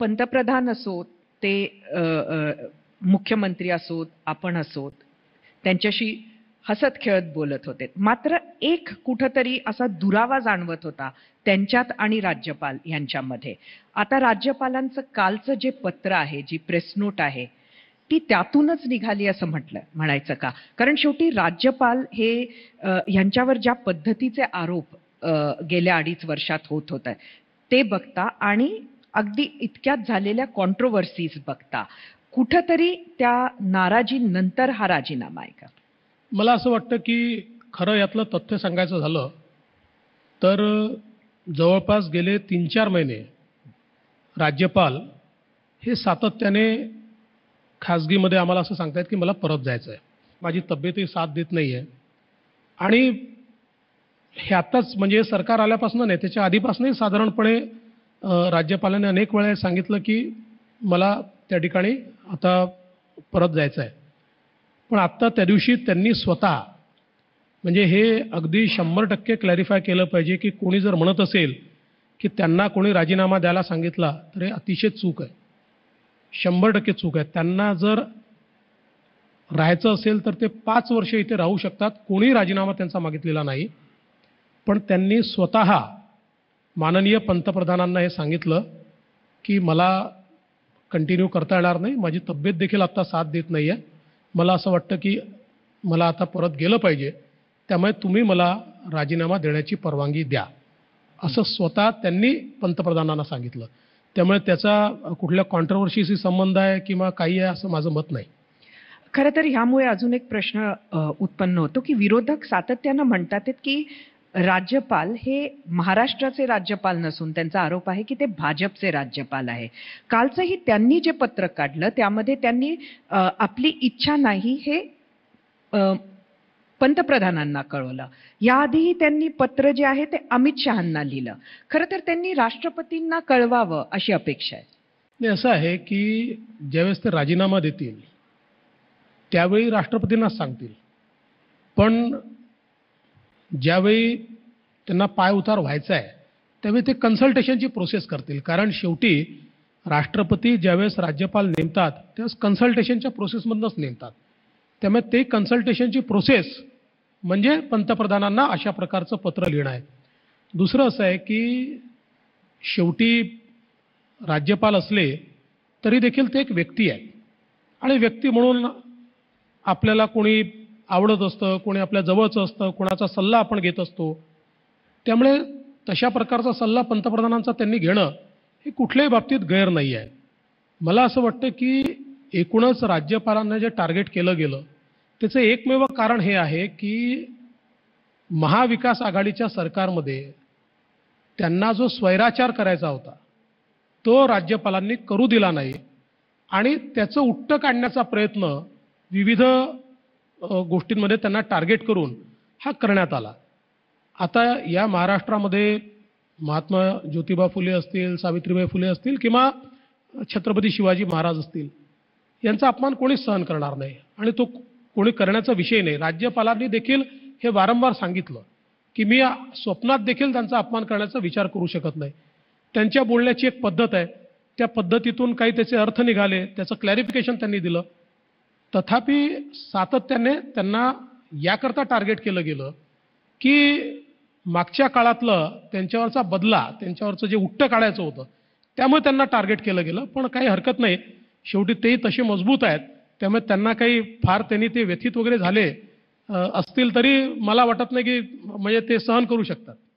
पंतप्रधान असोत ते मुख्यमंत्री असोत आपण असोत त्यांच्याशी हसत खेळत बोलत होते मात्र एक कुठंतरी असा दुरावा जाणवत होता त्यांच्यात आणि राज्यपाल यांच्यामध्ये आता राज्यपालांचं कालचं जे पत्र आहे जी प्रेस नोट आहे ती त्यातूनच निघाली असं म्हटलं म्हणायचं का कारण शेवटी राज्यपाल हे यांच्यावर ज्या पद्धतीचे आरोप गेल्या अडीच वर्षात होत होत ते बघता आणि अगदी इतक्यात झालेल्या कॉन्ट्रोवर्सीज बघता कुठंतरी त्या नाराजीनंतर हा राजीनामा आहे का मला असं वाटतं की खरं यातलं तथ्य सांगायचं झालं तर जवळपास गेले तीन चार महिने राज्यपाल हे सातत्याने खाजगीमध्ये आम्हाला असं सांगतायत की मला परत जायचं आहे माझी तब्येतही साथ देत नाही आहे आणि हे म्हणजे सरकार आल्यापासून नाही त्याच्या आधीपासूनही साधारणपणे राज्यपालांनी अनेक वेळा सांगितलं की मला त्या ठिकाणी आता परत जायचं आहे पण आत्ता त्या दिवशी त्यांनी स्वतः म्हणजे हे अगदी शंभर टक्के क्लॅरिफाय केलं पाहिजे की कोणी जर म्हणत असेल की त्यांना कोणी राजीनामा द्यायला सांगितला तर हे अतिशय चूक आहे शंभर टक्के चूक आहे त्यांना जर राहायचं असेल तर ते पाच वर्ष इथे राहू शकतात कोणी राजीनामा त्यांचा मागितलेला नाही पण त्यांनी स्वतः माननीय पंतप्रधानांना हे सांगितलं की मला कंटिन्यू करता येणार नाही माझी तब्येत देखील आत्ता साथ देत नाही आहे मला असं वाटतं की मला आता परत गेलं पाहिजे त्यामुळे तुम्ही मला राजीनामा देण्याची परवानगी द्या असं स्वतः त्यांनी पंतप्रधानांना सांगितलं त्यामुळे त्याचा कुठल्या कॉन्ट्रवर्शीशी संबंध आहे किंवा काही आहे असं माझं मत नाही खरं तर ह्यामुळे अजून एक प्रश्न उत्पन्न होतो की विरोधक सातत्यानं म्हणतात की राज्यपाल हे महाराष्ट्राचे राज्यपाल नसून त्यांचा आरोप आहे की ते भाजपचे राज्यपाल आहे कालचंही त्यांनी जे पत्र काढलं त्यामध्ये त्यांनी आपली इच्छा नाही हे पंतप्रधानांना कळवलं याआधीही त्यांनी पत्र जे आहे ते अमित शहांना लिहिलं खरं तर त्यांनी राष्ट्रपतींना कळवावं अशी अपेक्षा आहे असं आहे की ज्यावेळेस ते राजीनामा देतील त्यावेळी राष्ट्रपतींना सांगतील पण ज्यावेळी त्यांना पाय उतार व्हायचा आहे त्यावेळी ते कन्सल्टेशनची प्रोसेस करतील कारण शेवटी राष्ट्रपती ज्यावेळेस राज्यपाल नेमतात त्यावेळेस कन्सल्टेशनच्या प्रोसेसमधूनच नेमतात त्यामुळे ते कन्सल्टेशनची प्रोसेस म्हणजे पंतप्रधानांना अशा प्रकारचं पत्र लिहिणं आहे दुसरं असं आहे की शेवटी राज्यपाल असले तरी देखील ते एक व्यक्ती आहे आणि व्यक्ती म्हणून आपल्याला कोणी आवडत असतं कोणी आपल्या जवळचं असतं कोणाचा सल्ला आपण घेत असतो त्यामुळे तशा प्रकारचा सल्ला पंतप्रधानांचा त्यांनी घेणं हे कुठल्याही बाबतीत गैर नाही आहे मला असं वाटतं की एकूणच राज्यपालांना जे टार्गेट केलं गेलं त्याचं एकमेव कारण हे आहे की महाविकास आघाडीच्या सरकारमध्ये त्यांना जो स्वैराचार करायचा होता तो राज्यपालांनी करू दिला नाही आणि त्याचं उट्ट काढण्याचा प्रयत्न विविध गोष्टींमध्ये त्यांना टार्गेट करून हा करण्यात आला आता या महाराष्ट्रामध्ये महात्मा ज्योतिबा फुले असतील सावित्रीबाई फुले असतील किंवा छत्रपती शिवाजी महाराज असतील यांचा अपमान कोणीच सहन करणार नाही आणि तो कोणी करण्याचा विषय नाही राज्यपालांनी देखील हे वारंवार सांगितलं की मी स्वप्नात देखील त्यांचा अपमान करण्याचा विचार करू शकत नाही त्यांच्या बोलण्याची एक पद्धत आहे त्या पद्धतीतून काही त्याचे अर्थ निघाले त्याचं क्लॅरिफिकेशन त्यांनी दिलं तथापि सातत्याने त्यांना याकरता टार्गेट केलं गेलं की मागच्या काळातलं त्यांच्यावरचा बदला त्यांच्यावरचं जे उट्ट काढायचं होतं त्यामुळे त्यांना टार्गेट केलं गेलं पण काही हरकत नाही शेवटी तेही तसे मजबूत आहेत त्यामुळे त्यांना काही फार त्यांनी ते व्यथित वगैरे झाले असतील तरी मला वाटत नाही की म्हणजे ते सहन करू शकतात